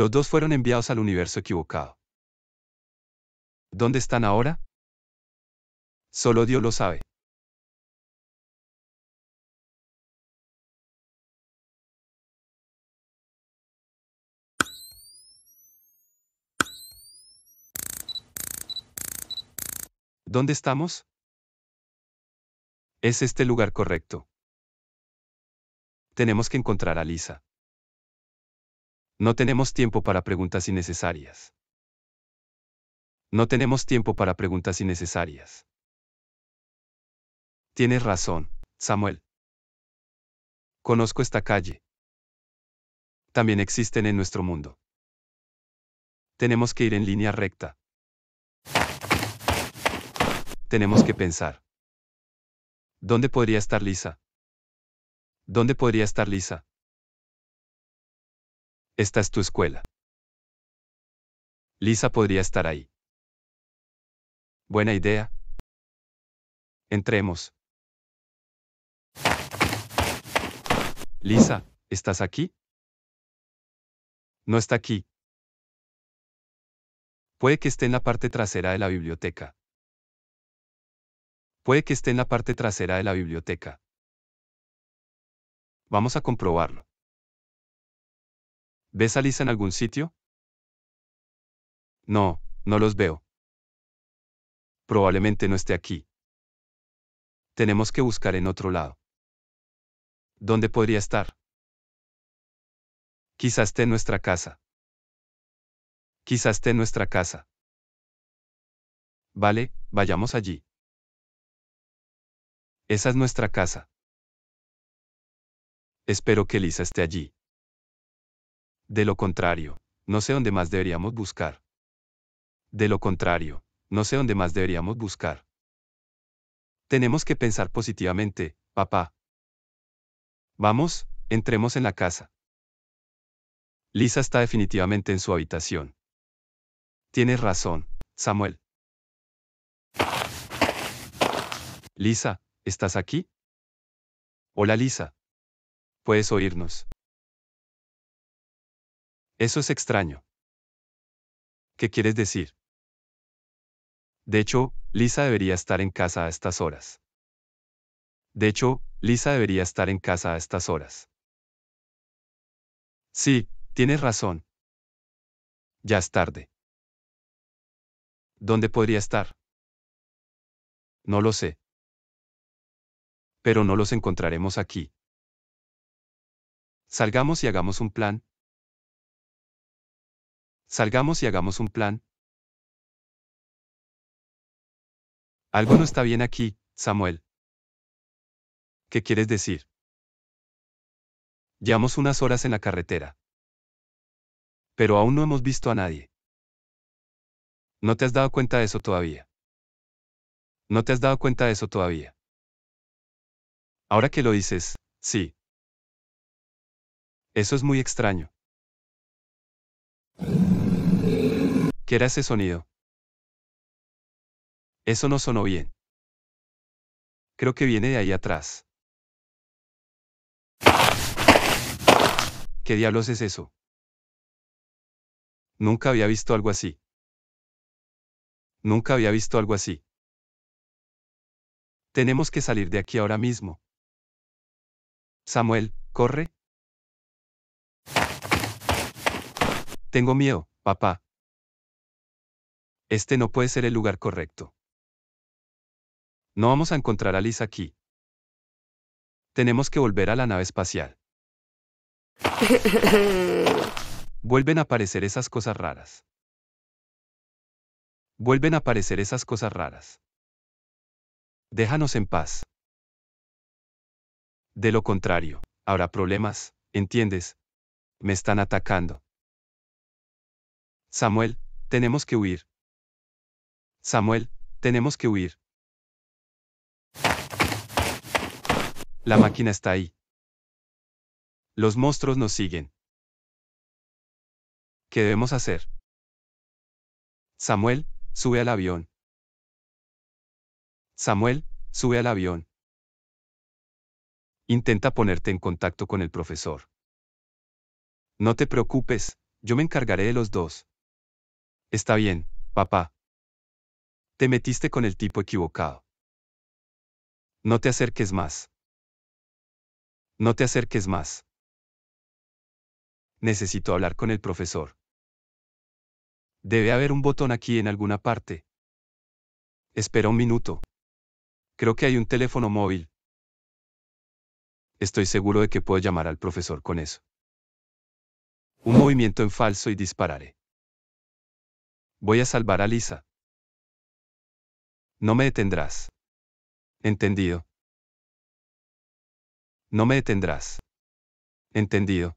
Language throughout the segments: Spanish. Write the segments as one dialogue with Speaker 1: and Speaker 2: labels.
Speaker 1: Los dos fueron enviados al universo equivocado. ¿Dónde están ahora? Solo Dios lo sabe.
Speaker 2: ¿Dónde estamos? ¿Es este lugar correcto? Tenemos que encontrar a Lisa. No tenemos tiempo para preguntas innecesarias. No tenemos tiempo para preguntas innecesarias. Tienes razón, Samuel. Conozco esta calle. También existen en nuestro mundo. Tenemos que ir en línea recta. Tenemos que pensar. ¿Dónde podría estar Lisa? ¿Dónde podría estar Lisa? Esta es tu escuela.
Speaker 1: Lisa podría estar ahí. Buena
Speaker 2: idea. Entremos. Lisa, ¿estás aquí? No está aquí. Puede que esté en la parte trasera de la biblioteca. Puede que esté en la parte trasera de la biblioteca.
Speaker 1: Vamos a comprobarlo. ¿Ves a Lisa en algún sitio? No, no los veo.
Speaker 2: Probablemente no esté aquí. Tenemos que buscar en otro lado. ¿Dónde podría estar? Quizás esté en nuestra casa.
Speaker 1: Quizás esté en nuestra casa. Vale, vayamos allí. Esa es nuestra casa.
Speaker 2: Espero que Lisa esté allí. De lo contrario, no sé dónde más deberíamos buscar. De lo contrario, no sé dónde más deberíamos buscar. Tenemos que pensar positivamente, papá. Vamos, entremos en la casa. Lisa está definitivamente en su habitación. Tienes razón, Samuel. Lisa, ¿estás aquí? Hola Lisa. ¿Puedes oírnos? Eso es extraño. ¿Qué quieres decir? De hecho, Lisa debería estar en casa a estas horas. De hecho, Lisa debería estar en casa a estas horas. Sí, tienes razón.
Speaker 1: Ya es tarde. ¿Dónde podría estar? No lo sé. Pero no los encontraremos aquí. Salgamos y hagamos un plan, Salgamos y hagamos un plan.
Speaker 2: Algo no está bien aquí, Samuel. ¿Qué quieres decir? Llevamos unas horas en la carretera. Pero aún no hemos visto a nadie. ¿No te has dado cuenta de eso todavía? ¿No te has dado cuenta de eso todavía? Ahora que lo dices,
Speaker 1: sí. Eso es muy extraño.
Speaker 2: ¿Qué era ese sonido? Eso no sonó bien. Creo que viene de ahí atrás. ¿Qué diablos es eso? Nunca había visto algo así. Nunca había visto algo así. Tenemos que salir de aquí ahora mismo. Samuel, corre. Tengo miedo, papá. Este no puede ser el lugar correcto. No vamos a encontrar a Liz aquí. Tenemos que volver a la nave espacial. Vuelven a aparecer esas cosas raras. Vuelven a aparecer esas cosas raras. Déjanos en paz. De lo contrario, habrá problemas, ¿entiendes? Me están atacando. Samuel, tenemos que huir. Samuel, tenemos que huir. La máquina está ahí. Los monstruos nos siguen.
Speaker 1: ¿Qué debemos hacer? Samuel, sube al avión.
Speaker 2: Samuel, sube al avión. Intenta ponerte en contacto con el profesor. No te preocupes, yo me encargaré de los dos. Está bien, papá. Te metiste con el tipo equivocado. No te acerques más. No te acerques más. Necesito hablar con el profesor. Debe haber un botón aquí en alguna parte. Espera un minuto. Creo que hay un teléfono móvil. Estoy seguro de que puedo llamar al profesor con eso. Un movimiento en falso y dispararé. Voy a salvar a Lisa.
Speaker 1: No me detendrás. Entendido. No
Speaker 2: me detendrás. Entendido.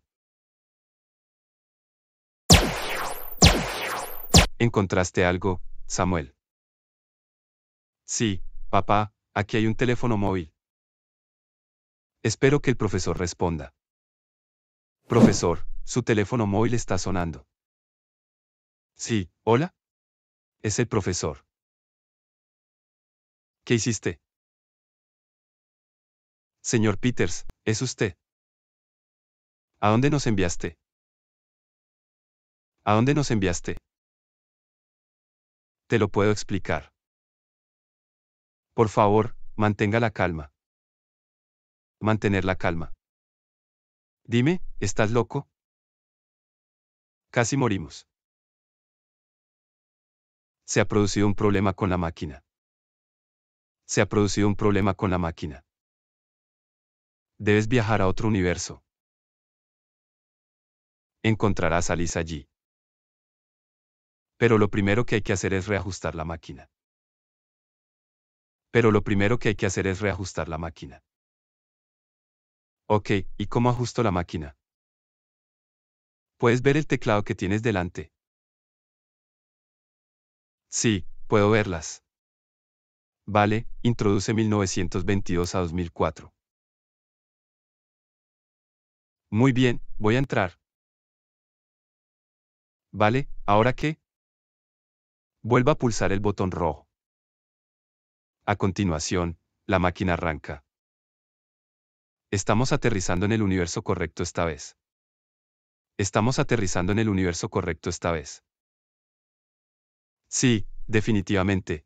Speaker 2: ¿Encontraste algo, Samuel? Sí, papá, aquí hay un teléfono móvil. Espero que el profesor responda. Profesor, su teléfono móvil está sonando. Sí, hola. Es el profesor.
Speaker 1: ¿Qué hiciste? Señor Peters, es usted. ¿A dónde nos enviaste?
Speaker 2: ¿A dónde nos enviaste? Te lo puedo explicar. Por favor, mantenga la calma. Mantener la
Speaker 1: calma. Dime, ¿estás loco? Casi morimos. Se ha producido un problema con la máquina
Speaker 2: se ha producido un problema con la máquina. Debes viajar a otro universo. Encontrarás a Liz allí. Pero lo primero que hay que hacer es reajustar la máquina. Pero lo primero que hay que hacer es reajustar la máquina. Ok, ¿y cómo ajusto la máquina? ¿Puedes ver el teclado que tienes delante? Sí, puedo verlas. Vale, introduce 1922 a 2004.
Speaker 1: Muy bien, voy a entrar.
Speaker 2: Vale, ¿ahora qué? Vuelva a pulsar el botón rojo. A continuación, la máquina arranca. Estamos aterrizando en el universo correcto esta vez. Estamos aterrizando en el universo correcto esta vez. Sí, definitivamente,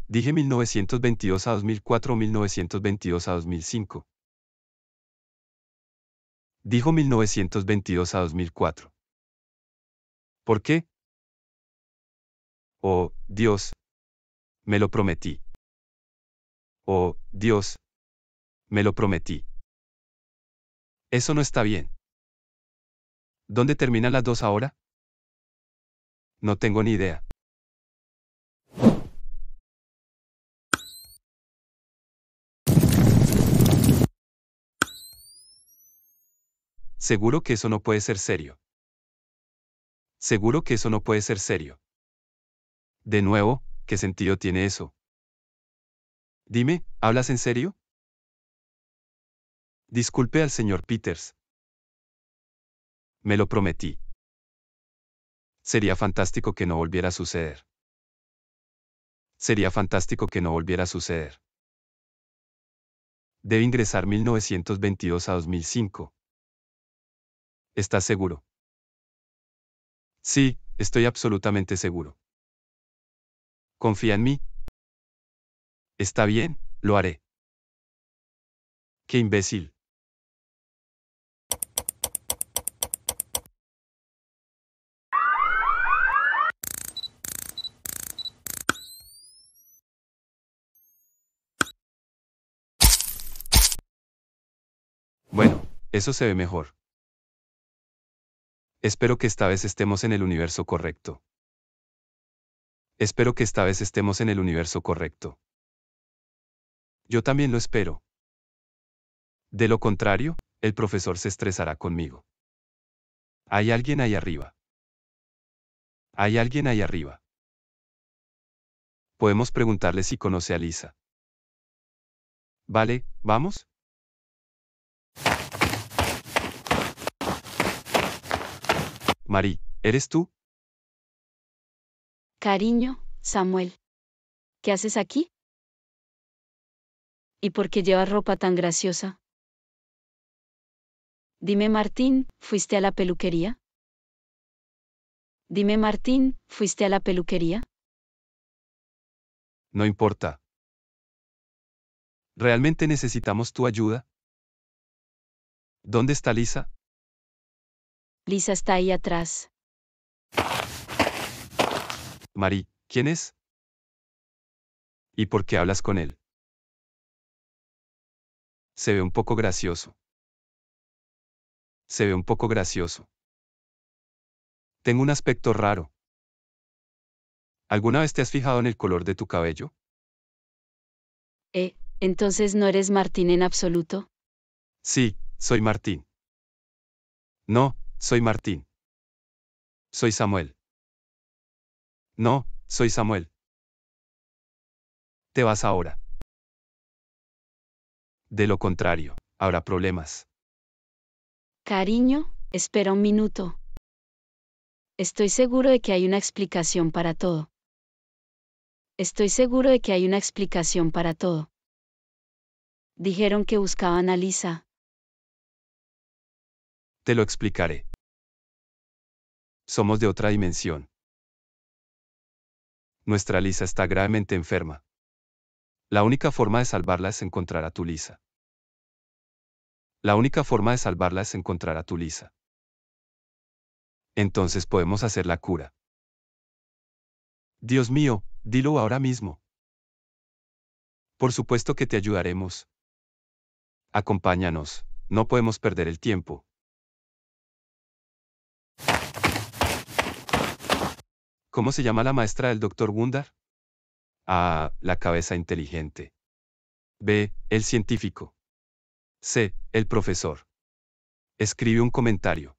Speaker 2: Dije 1922 a 2004, o 1922 a 2005. Dijo 1922 a 2004. ¿Por qué? Oh, Dios. Me lo prometí.
Speaker 1: Oh, Dios. Me lo prometí. Eso no está bien. ¿Dónde terminan las dos ahora? No tengo ni idea.
Speaker 2: Seguro que eso no puede ser serio. Seguro que eso no puede ser serio. De nuevo, ¿qué sentido tiene eso? Dime, ¿hablas en serio? Disculpe al señor Peters. Me lo prometí. Sería fantástico que no volviera a suceder. Sería fantástico que no volviera a suceder. Debe ingresar 1922 a 2005. ¿Estás seguro? Sí, estoy absolutamente seguro. ¿Confía en mí? Está bien, lo haré. Qué imbécil. Bueno, eso se ve mejor. Espero que esta vez estemos en el universo correcto. Espero que esta vez estemos en el universo correcto. Yo también lo espero. De lo contrario, el profesor se estresará conmigo. Hay alguien ahí arriba. Hay alguien ahí arriba. Podemos preguntarle si conoce a Lisa. Vale, vamos. Marí, ¿eres tú?
Speaker 3: Cariño, Samuel. ¿Qué haces aquí? ¿Y por qué llevas ropa tan graciosa? Dime Martín, ¿fuiste a la peluquería? Dime Martín, ¿fuiste a la peluquería?
Speaker 2: No importa. ¿Realmente necesitamos tu ayuda? ¿Dónde está Lisa?
Speaker 3: Lisa está ahí atrás.
Speaker 2: Mari, ¿quién es? ¿Y por qué hablas con él? Se ve un poco gracioso.
Speaker 1: Se ve un poco gracioso. Tengo un aspecto
Speaker 2: raro. ¿Alguna vez te has fijado en el color de tu cabello?
Speaker 3: Eh, entonces no eres Martín en absoluto.
Speaker 2: Sí, soy Martín. No, soy Martín. Soy Samuel.
Speaker 1: No, soy Samuel. Te
Speaker 2: vas ahora. De lo contrario, habrá problemas.
Speaker 3: Cariño, espera un minuto. Estoy seguro de que hay una explicación para todo. Estoy seguro de que hay una explicación para todo. Dijeron que buscaban a Lisa.
Speaker 1: Te lo explicaré somos de otra
Speaker 2: dimensión. Nuestra Lisa está gravemente enferma. La única forma de salvarla es encontrar a tu Lisa. La única forma de salvarla es encontrar a tu Lisa. Entonces podemos hacer la cura. Dios mío, dilo ahora mismo. Por supuesto que te ayudaremos. Acompáñanos, no podemos perder el tiempo. ¿Cómo se llama la maestra del doctor Gundar? A. La cabeza inteligente. B. El científico. C. El profesor. Escribe un comentario.